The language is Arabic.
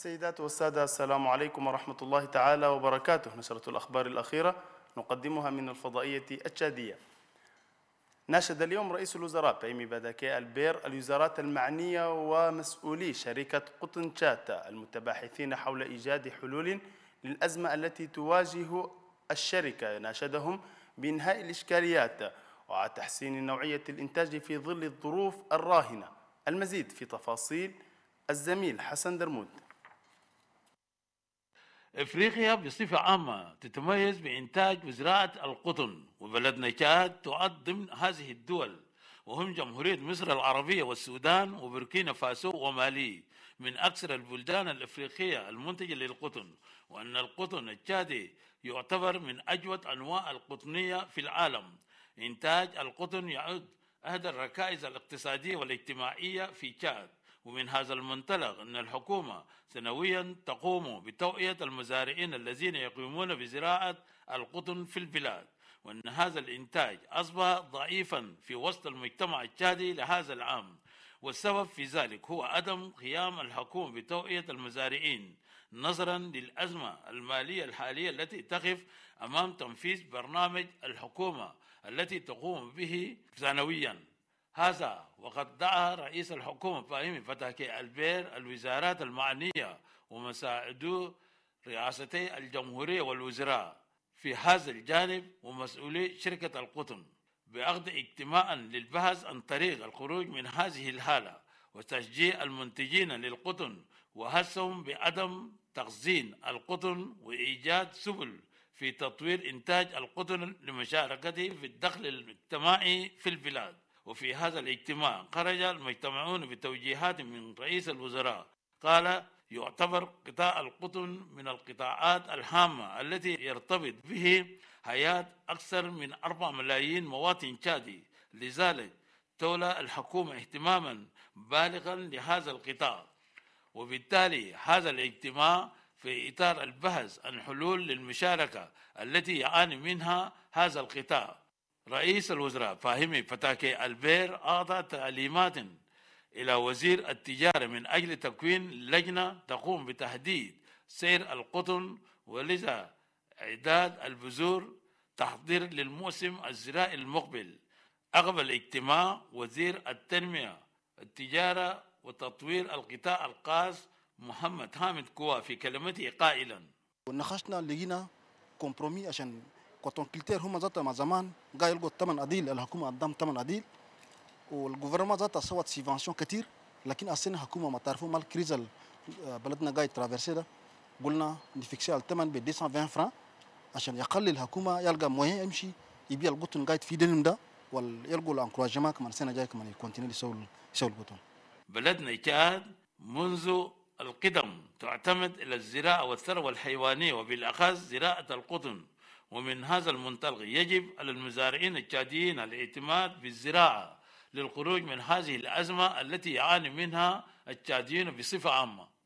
السيدات والسادة السلام عليكم ورحمة الله تعالى وبركاته نشرة الأخبار الأخيرة نقدمها من الفضائية التشادية ناشد اليوم رئيس الوزراء بايمي باداكي البير الوزارات المعنية ومسؤولي شركة قطن تشاتا المتباحثين حول إيجاد حلول للأزمة التي تواجه الشركة ناشدهم بإنهاء الإشكاليات وتحسين نوعية الإنتاج في ظل الظروف الراهنة المزيد في تفاصيل الزميل حسن درمود افريقيا بصفه عامه تتميز بانتاج وزراعه القطن وبلدنا تشاد تعد ضمن هذه الدول وهم جمهورية مصر العربية والسودان وبوركينا فاسو ومالي من أكثر البلدان الإفريقية المنتجة للقطن وأن القطن التشادي يعتبر من أجود أنواع القطنية في العالم إنتاج القطن يعد أحد الركائز الاقتصادية والاجتماعية في تشاد ومن هذا المنطلق أن الحكومة سنويا تقوم بتوعية المزارعين الذين يقومون بزراعة القطن في البلاد وأن هذا الإنتاج أصبح ضعيفا في وسط المجتمع التشادي لهذا العام والسبب في ذلك هو عدم قيام الحكومة بتوعية المزارعين نظرا للأزمة المالية الحالية التي تقف أمام تنفيذ برنامج الحكومة التي تقوم به سنويا هذا وقد دعا رئيس الحكومة فاهمي فتحي البير الوزارات المعنية ومساعدو رئاستي الجمهورية والوزراء في هذا الجانب ومسؤولي شركة القطن بأخذ اجتماع للبحث عن طريق الخروج من هذه الحالة وتشجيع المنتجين للقطن وهسهم بعدم تخزين القطن وإيجاد سبل في تطوير إنتاج القطن لمشاركته في الدخل الاجتماعي في البلاد وفي هذا الاجتماع خرج المجتمعون بتوجيهات من رئيس الوزراء قال يعتبر قطاع القطن من القطاعات الهامة التي يرتبط به حياة أكثر من 4 ملايين مواطن تشادي لذلك تولى الحكومة اهتماما بالغا لهذا القطاع وبالتالي هذا الاجتماع في إطار البحث عن حلول للمشاركة التي يعاني منها هذا القطاع رئيس الوزراء فاهمي فتاكي البير أعطى تعليمات إلى وزير التجارة من أجل تكوين لجنة تقوم بتحديد سير القطن ولذا إعداد البذور تحضير للموسم الزراعي المقبل أقبل اجتماع وزير التنمية التجارة وتطوير القطاع الخاص محمد حامد كوا في كلمته قائلا ونخشنا لجنه كومبرومي عشان كوتونكلتير هم ذاتها مع زمان قايل يلقوا تمن عديل الحكومه قدام تمن عديل والجوفرما ذاتها صوت سيفانشون كتير لكن السنه الحكومه ما تعرفوا مال كريزا آه، بلدنا جاي ترافيرسي ده قلنا نفكسي على الثمن ب 220 فران عشان يقلل الحكومه يلقى موين يمشي يبيع القطن قايت في دينهم ده ويلقوا الانكوراجمات كمان سنة الجايه كمان يكونتيني يسوي يسوي القطن بلدنا تشاد منذ القدم تعتمد الى الزراعه والثروه الحيوانيه وبالاخص زراعه القطن ومن هذا المنطلق يجب على المزارعين التشاديين الاعتماد بالزراعة للخروج من هذه الأزمة التي يعاني منها التشاديين بصفة عامة